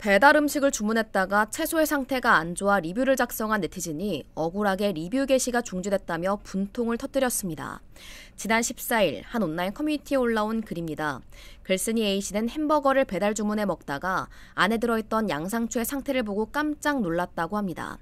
배달 음식을 주문했다가 채소의 상태가 안 좋아 리뷰를 작성한 네티즌이 억울하게 리뷰 게시가 중지됐다며 분통을 터뜨렸습니다. 지난 14일 한 온라인 커뮤니티에 올라온 글입니다. 글쓴이 A씨는 햄버거를 배달 주문해 먹다가 안에 들어있던 양상추의 상태를 보고 깜짝 놀랐다고 합니다.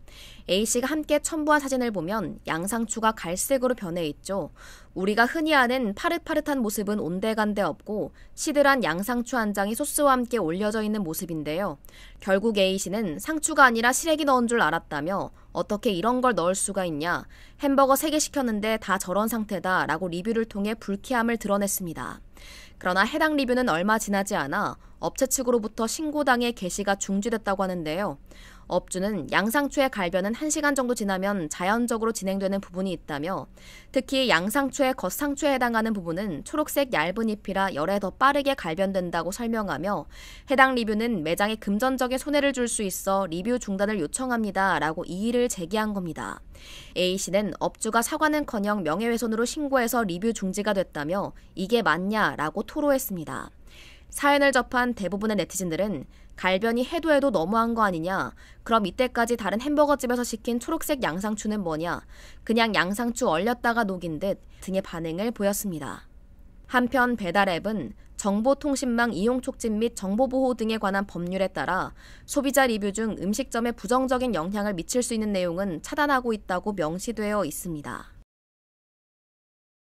A씨가 함께 첨부한 사진을 보면 양상추가 갈색으로 변해 있죠. 우리가 흔히 아는 파릇파릇한 모습은 온데간데 없고 시들한 양상추 한 장이 소스와 함께 올려져 있는 모습인데요. 결국 A씨는 상추가 아니라 시래기 넣은 줄 알았다며 어떻게 이런 걸 넣을 수가 있냐. 햄버거 3개 시켰는데 다 저런 상태다. 라고 리뷰를 통해 불쾌함을 드러냈습니다. 그러나 해당 리뷰는 얼마 지나지 않아 업체 측으로부터 신고당해 개시가 중지됐다고 하는데요. 업주는 양상추의 갈변은 1시간 정도 지나면 자연적으로 진행되는 부분이 있다며 특히 양상추의 겉상추에 해당하는 부분은 초록색 얇은 잎이라 열에 더 빠르게 갈변된다고 설명하며 해당 리뷰는 매장에 금전적인 손해를 줄 수 있어 리뷰 중단을 요청합니다. 라고 이의를 제기한 겁니다. A씨는 업주가 사과는커녕 명예훼손으로 신고해서 리뷰 중지가 됐다며 이게 맞냐? 라고 토로했습니다. 사연을 접한 대부분의 네티즌들은 갈변이 해도 해도 너무한 거 아니냐? 그럼 이때까지 다른 햄버거집에서 시킨 초록색 양상추는 뭐냐? 그냥 양상추 얼렸다가 녹인 듯 등의 반응을 보였습니다. 한편 배달앱은 정보통신망 이용 촉진 및 정보보호 등에 관한 법률에 따라 소비자 리뷰 중 음식점에 부정적인 영향을 미칠 수 있는 내용은 차단하고 있다고 명시되어 있습니다.